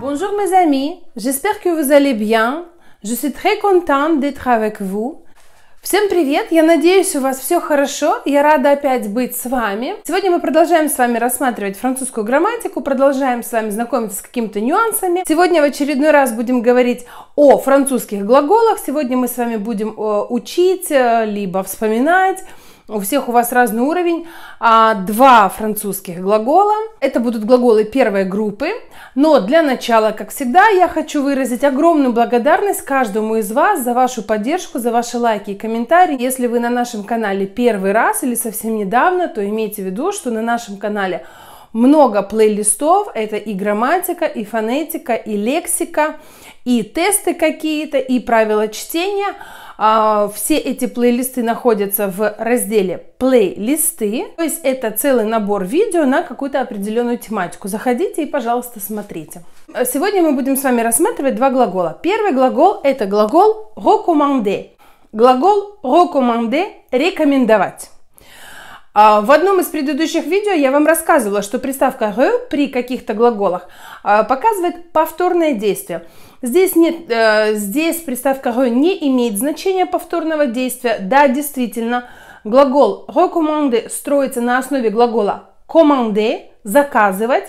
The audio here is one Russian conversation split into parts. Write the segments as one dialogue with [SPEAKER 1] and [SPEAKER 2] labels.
[SPEAKER 1] Bonjour mes amis, j'espère que vous allez bien. Je suis très contente d'être avec vous. Всем привет! Я надеюсь, у вас все хорошо. Я рада опять быть с вами. Сегодня мы продолжаем с вами рассматривать французскую грамматику, продолжаем с вами знакомиться с какими-то нюансами. Сегодня в очередной раз будем говорить о французских глаголах. Сегодня мы с вами будем э, учить, э, либо вспоминать у всех у вас разный уровень, а, два французских глагола. Это будут глаголы первой группы, но для начала, как всегда, я хочу выразить огромную благодарность каждому из вас за вашу поддержку, за ваши лайки и комментарии. Если вы на нашем канале первый раз или совсем недавно, то имейте в виду, что на нашем канале много плейлистов, это и грамматика, и фонетика, и лексика, и тесты какие-то, и правила чтения. А, все эти плейлисты находятся в разделе «Плейлисты». То есть это целый набор видео на какую-то определенную тематику. Заходите и, пожалуйста, смотрите. Сегодня мы будем с вами рассматривать два глагола. Первый глагол – это глагол «recommander». Глагол «recommander» – «рекомендовать». А, в одном из предыдущих видео я вам рассказывала, что приставка «re» при каких-то глаголах а, показывает повторное действие. Здесь, нет, э, здесь приставка «re» не имеет значения повторного действия. Да, действительно, глагол «recommander» строится на основе глагола «commander» – «заказывать»,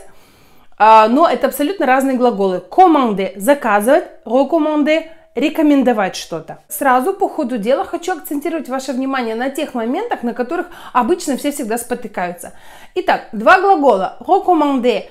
[SPEAKER 1] э, но это абсолютно разные глаголы. «Commander» – «заказывать», «recommander» рекомендовать что-то. Сразу по ходу дела хочу акцентировать ваше внимание на тех моментах, на которых обычно все всегда спотыкаются. Итак, два глагола «recommander»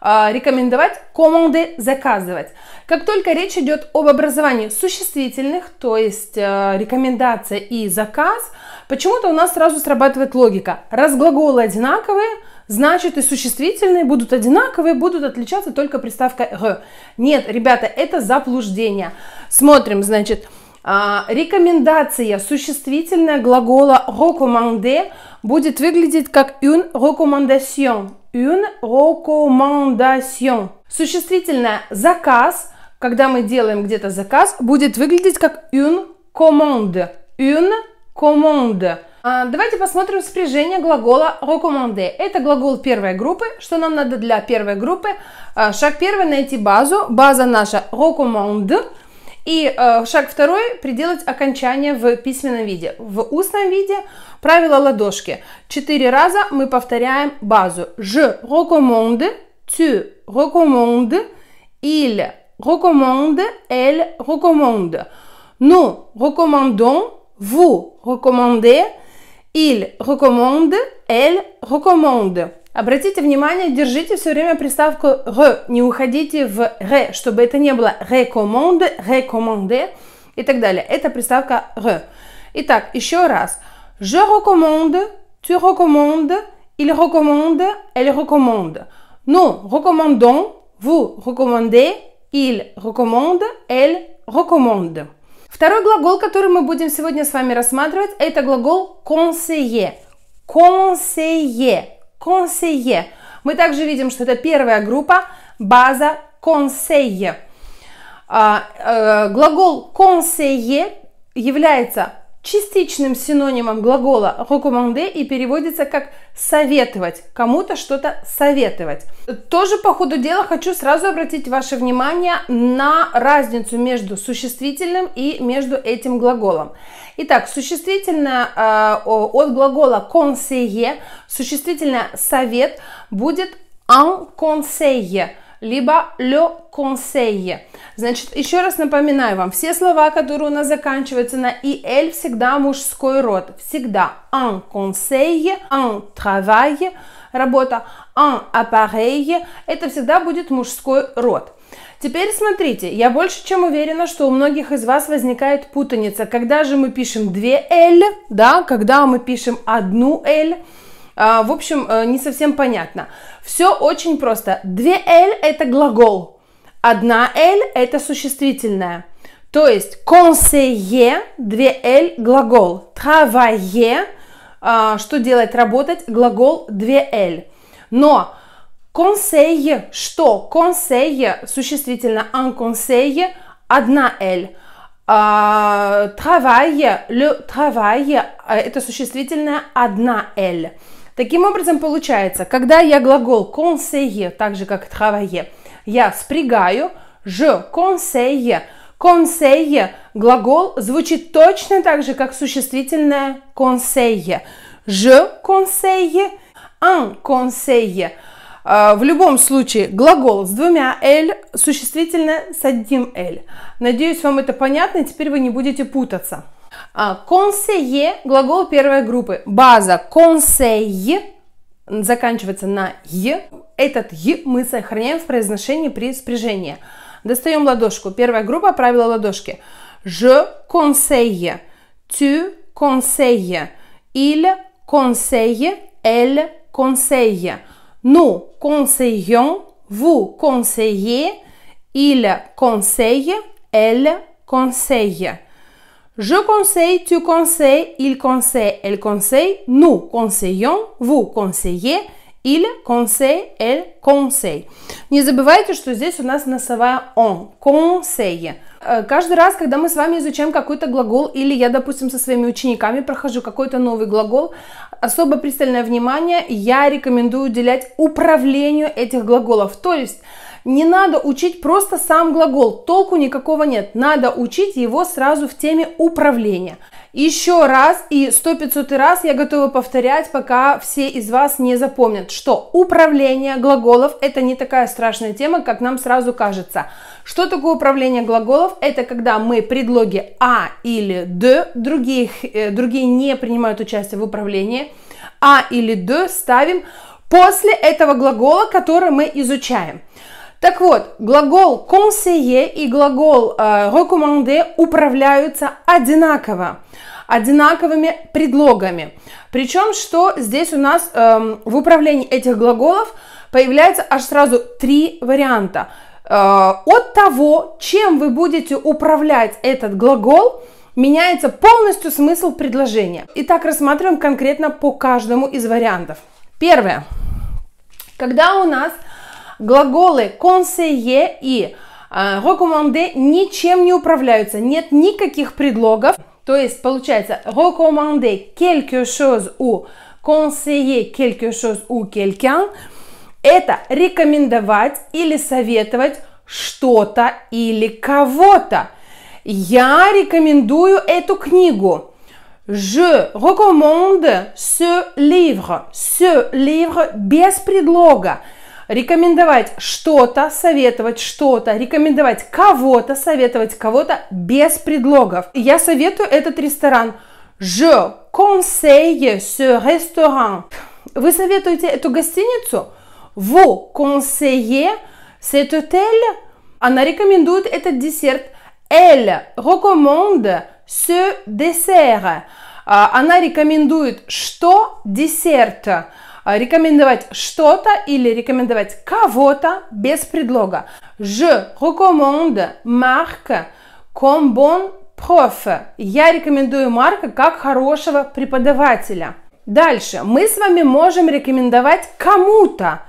[SPEAKER 1] А, рекомендовать, команды заказывать. Как только речь идет об образовании существительных, то есть э, рекомендация и заказ, почему-то у нас сразу срабатывает логика. Раз глаголы одинаковые, значит и существительные будут одинаковые, будут отличаться только приставка «г». Нет, ребята, это заблуждение. Смотрим, значит, а, рекомендация существительное глагола recommander будет выглядеть как une recommandation. Une recommandation. Существительное заказ, когда мы делаем где-то заказ, будет выглядеть как une commande. Une commande. А, давайте посмотрим спряжение глагола recommander. Это глагол первой группы. Что нам надо для первой группы? А, шаг первый – найти базу. База наша recommande – и э, шаг второй – приделать окончание в письменном виде. В устном виде правило ладошки. Четыре раза мы повторяем базу. Je recommande, tu recommandes, il recommande, elle recommande. Nous recommandons, vous recommandez, il recommande, elle recommande. Обратите внимание, держите все время приставку «р», не уходите в «р», чтобы это не было «recommande», «recommander» и так далее. Это приставка «р». Итак, еще раз. «Je recommande», «tu recommandes», «il recommande», «elle recommande». «Nous ну, recommandons», «vous recommandez», «il recommande», «elle recommande». Второй глагол, который мы будем сегодня с вами рассматривать, это глагол «conseiller». «Conseiller» conseiller. Мы также видим, что это первая группа, база conseiller. А, э, глагол conseiller является частичным синонимом глагола «recommander» и переводится как «советовать», кому-то что-то советовать. Тоже по ходу дела хочу сразу обратить ваше внимание на разницу между существительным и между этим глаголом. Итак, существительное э, от глагола «conseiller», существительное «совет» будет un conseiller», либо le conseil. Значит, еще раз напоминаю вам, все слова, которые у нас заканчиваются на il, всегда мужской род. Всегда un conseil, un travail, работа, un appareil, это всегда будет мужской род. Теперь смотрите, я больше чем уверена, что у многих из вас возникает путаница. Когда же мы пишем две L, да, когда мы пишем одну L, а, в общем, э, не совсем понятно. Все очень просто. Две «л» – это глагол, одна «л» – это существительное. То есть «conseiller» – две «л» – глагол, «travailler» – а, что делать, работать, глагол две «л». Но «conseil» – что? «Conseil» – существительное, «un conseil» – одна «л». А, travail, le travail, это существительное одна «л». Таким образом, получается, когда я глагол conseiller, так же как travailler, я спрягаю je conseille. Conseille глагол звучит точно так же, как существительное conseille. Je conseille, un conseille. А, в любом случае, глагол с двумя «л», существительное с одним «л». Надеюсь, вам это понятно, и теперь вы не будете путаться. А, Консее – глагол первой группы. База консей заканчивается на «е». Этот «е» мы сохраняем в произношении при спряжении. Достаем ладошку. Первая группа – правила ладошки. «Je conseille», «tu conseille», «il conseille», «elle conseille». «Nous conseillons», «vous conseillez», «il conseille», «elle conseille». Je conseille, tu conseilles, il conseille, elle conseille, nous conseillons, vous conseillez, il conseille, elle conseille. Не забывайте, что здесь у нас носовая он, conseille. Э, каждый раз, когда мы с вами изучаем какой-то глагол, или я, допустим, со своими учениками прохожу какой-то новый глагол, особо пристальное внимание я рекомендую уделять управлению этих глаголов. То есть не надо учить просто сам глагол, толку никакого нет. Надо учить его сразу в теме управления. Еще раз и сто пятьсотый раз я готова повторять, пока все из вас не запомнят, что управление глаголов это не такая страшная тема, как нам сразу кажется. Что такое управление глаголов? Это когда мы предлоги а или д, других, э, другие не принимают участие в управлении, а или д ставим после этого глагола, который мы изучаем. Так вот, глагол conseiller и глагол э, recommander управляются одинаково, одинаковыми предлогами. Причем, что здесь у нас э, в управлении этих глаголов появляется аж сразу три варианта. Э, от того, чем вы будете управлять этот глагол, меняется полностью смысл предложения. Итак, рассматриваем конкретно по каждому из вариантов. Первое. Когда у нас Глаголы conseiller и э, recommander ничем не управляются, нет никаких предлогов. То есть получается recommander quelque chose ou conseiller quelque chose ou quelqu'un – это рекомендовать или советовать что-то или кого-то. Я рекомендую эту книгу. Je recommande ce livre. Ce livre без предлога рекомендовать что-то, советовать что-то, рекомендовать кого-то, советовать кого-то без предлогов. Я советую этот ресторан. Je conseille ce restaurant. Вы советуете эту гостиницу? Vous conseillez cet hôtel? Она рекомендует этот десерт. Elle recommande ce dessert. А, она рекомендует что? Десерт. Десерт. А, рекомендовать что-то или рекомендовать кого-то без предлога. Je recommande Marc comme bon prof. Я рекомендую Марка как хорошего преподавателя. Дальше. Мы с вами можем рекомендовать кому-то.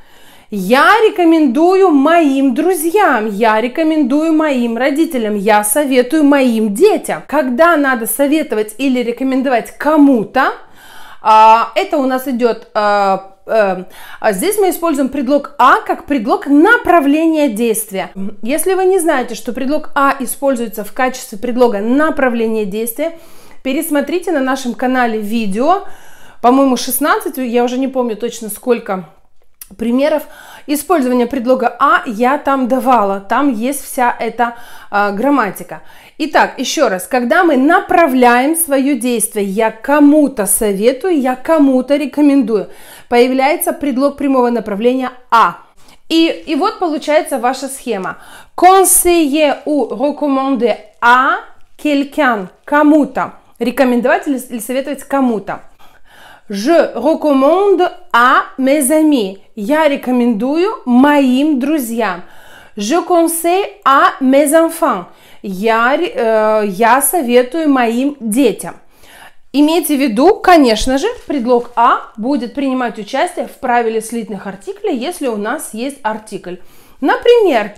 [SPEAKER 1] Я рекомендую моим друзьям, я рекомендую моим родителям, я советую моим детям. Когда надо советовать или рекомендовать кому-то, а, это у нас идет... А, а, здесь мы используем предлог «а» как предлог направления действия. Если вы не знаете, что предлог «а» используется в качестве предлога направления действия, пересмотрите на нашем канале видео, по-моему, 16, я уже не помню точно сколько примеров использования предлога «а» я там давала. Там есть вся эта э, грамматика. Итак, еще раз, когда мы направляем свое действие, я кому-то советую, я кому-то рекомендую, появляется предлог прямого направления «а». И, и вот получается ваша схема. Conseiller ou recommander à quelqu'un, кому-то. Рекомендовать или советовать кому-то. Je recommande à mes amis. Я рекомендую моим друзьям. Je conseille à mes enfants. Я, э, я советую моим детям. Имейте в виду, конечно же, предлог «а» будет принимать участие в правиле слитных артиклей, если у нас есть артикль. Например,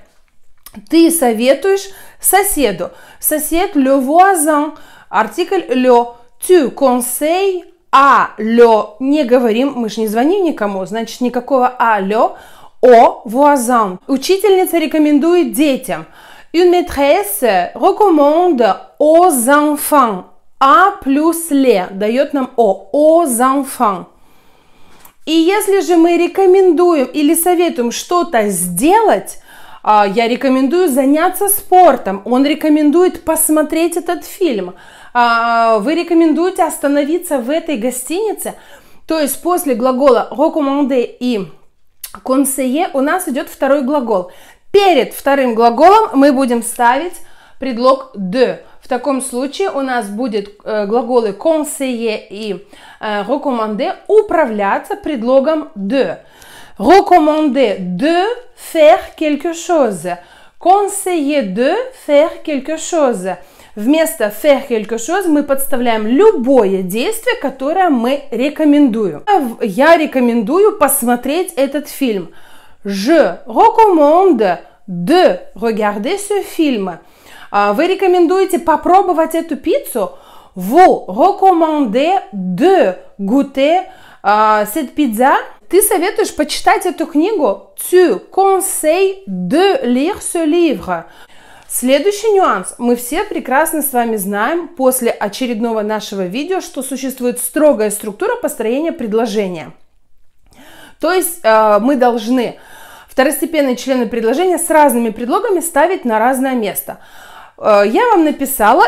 [SPEAKER 1] ты советуешь соседу. Сосед – le voisin. Артикль – le. Tu conseilles алло не говорим, мы же не звоним никому, значит никакого алло, о voisin. Учительница рекомендует детям. Une maîtresse recommande aux enfants. А плюс ле дает нам о, aux enfants. И если же мы рекомендуем или советуем что-то сделать, а, я рекомендую заняться спортом, он рекомендует посмотреть этот фильм – а, а, вы рекомендуете остановиться в этой гостинице. То есть после глагола «recommander» и «conseiller» у нас идет второй глагол. Перед вторым глаголом мы будем ставить предлог «de». В таком случае у нас будет э, глаголы conseiller и э, recommander управляться предлогом de. Recommander de faire quelque chose. Conseiller de faire quelque chose. Вместо faire quelque chose мы подставляем любое действие, которое мы рекомендуем. А Я рекомендую посмотреть этот фильм. Je recommande de regarder ce film. А вы рекомендуете попробовать эту пиццу? Vous recommandez de goûter а, cette pizza? Ты советуешь почитать эту книгу? Tu conseilles de lire ce livre. Следующий нюанс. Мы все прекрасно с вами знаем после очередного нашего видео, что существует строгая структура построения предложения. То есть э, мы должны второстепенные члены предложения с разными предлогами ставить на разное место. Э, я вам написала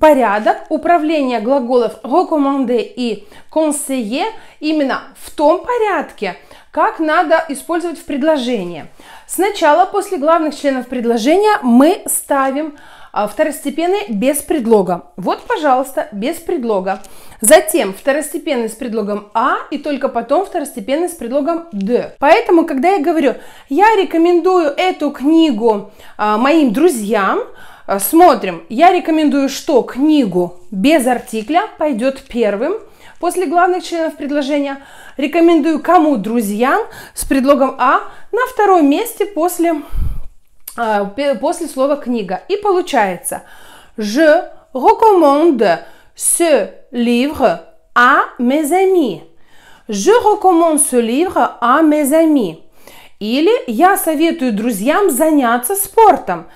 [SPEAKER 1] порядок управления глаголов recommander и conseiller именно в том порядке, как надо использовать в предложении. Сначала после главных членов предложения мы ставим а, второстепенные без предлога. Вот, пожалуйста, без предлога. Затем второстепенный с предлогом «а» и только потом второстепенный с предлогом «д». Поэтому, когда я говорю «я рекомендую эту книгу а, моим друзьям», а, смотрим, я рекомендую что? Книгу без артикля пойдет первым – после главных членов предложения. Рекомендую кому? Друзьям с предлогом «а» на втором месте после, а, после слова «книга». И получается «Je recommande ce livre à mes amis». «Je recommande ce livre à mes amis». Или «Я советую друзьям заняться спортом».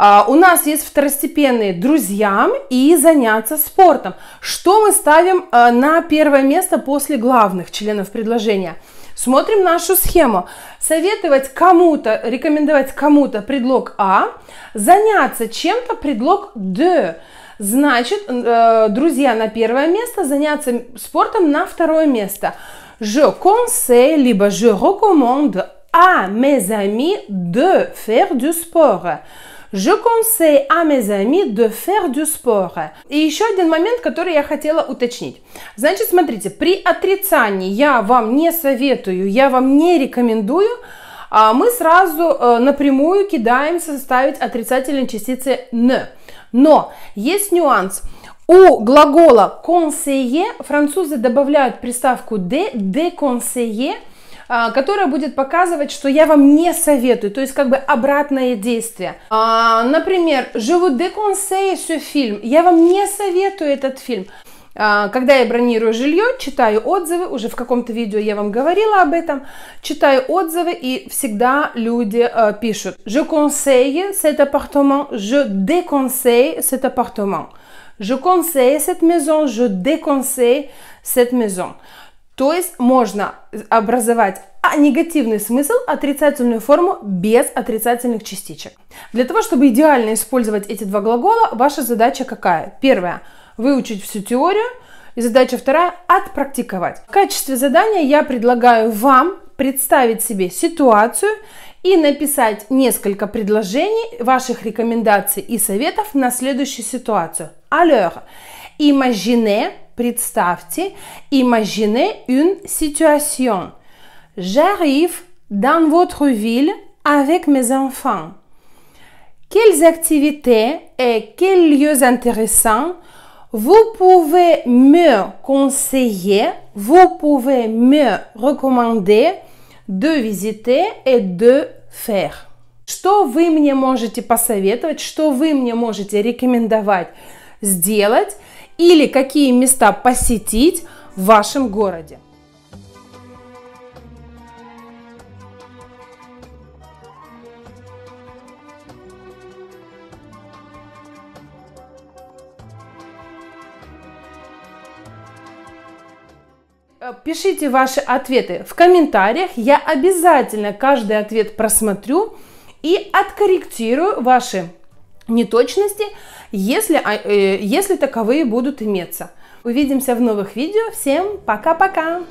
[SPEAKER 1] А, у нас есть второстепенные друзьям и заняться спортом. Что мы ставим а, на первое место после главных членов предложения? Смотрим нашу схему. Советовать кому-то, рекомендовать кому-то предлог А, заняться чем-то предлог Д. Значит, э, друзья на первое место, заняться спортом на второе место. Je conseille, либо je recommande à а, mes amis de faire du sport. Je conseille à mes amis de faire du sport. И еще один момент, который я хотела уточнить. Значит, смотрите, при отрицании я вам не советую, я вам не рекомендую, а, мы сразу э, напрямую кидаемся ставить отрицательные частицы «н». Но есть нюанс. У глагола «conseiller» французы добавляют приставку «de», «déconseiller», de de conseiller. А, которая будет показывать, что я вам не советую, то есть как бы обратное действие. А, например, «Je vous déconseille ce film», «Я вам не советую этот фильм». А, когда я бронирую жилье, читаю отзывы, уже в каком-то видео я вам говорила об этом, читаю отзывы и всегда люди пишут «Je conseille cet appartement», «Je déconseille cet appartement», «Je conseille cette maison», «Je déconseille cette maison». То есть можно образовать а негативный смысл, отрицательную форму без отрицательных частичек. Для того, чтобы идеально использовать эти два глагола, ваша задача какая? Первая – выучить всю теорию, и задача вторая – отпрактиковать. В качестве задания я предлагаю вам представить себе ситуацию и написать несколько предложений ваших рекомендаций и советов на следующую ситуацию. Alors, imaginez imaginez une situation. J'arrive dans votre ville avec mes enfants. Quelles activités et quels lieux intéressants vous pouvez me conseiller, vous pouvez me recommander de visiter et de faire. Что вы мне можете посоветовать, что вы мне можете рекомендовать сделать, или какие места посетить в вашем городе. Э, пишите ваши ответы в комментариях. Я обязательно каждый ответ просмотрю и откорректирую ваши неточности, если, а, э, если таковые будут иметься. Увидимся в новых видео. Всем пока-пока!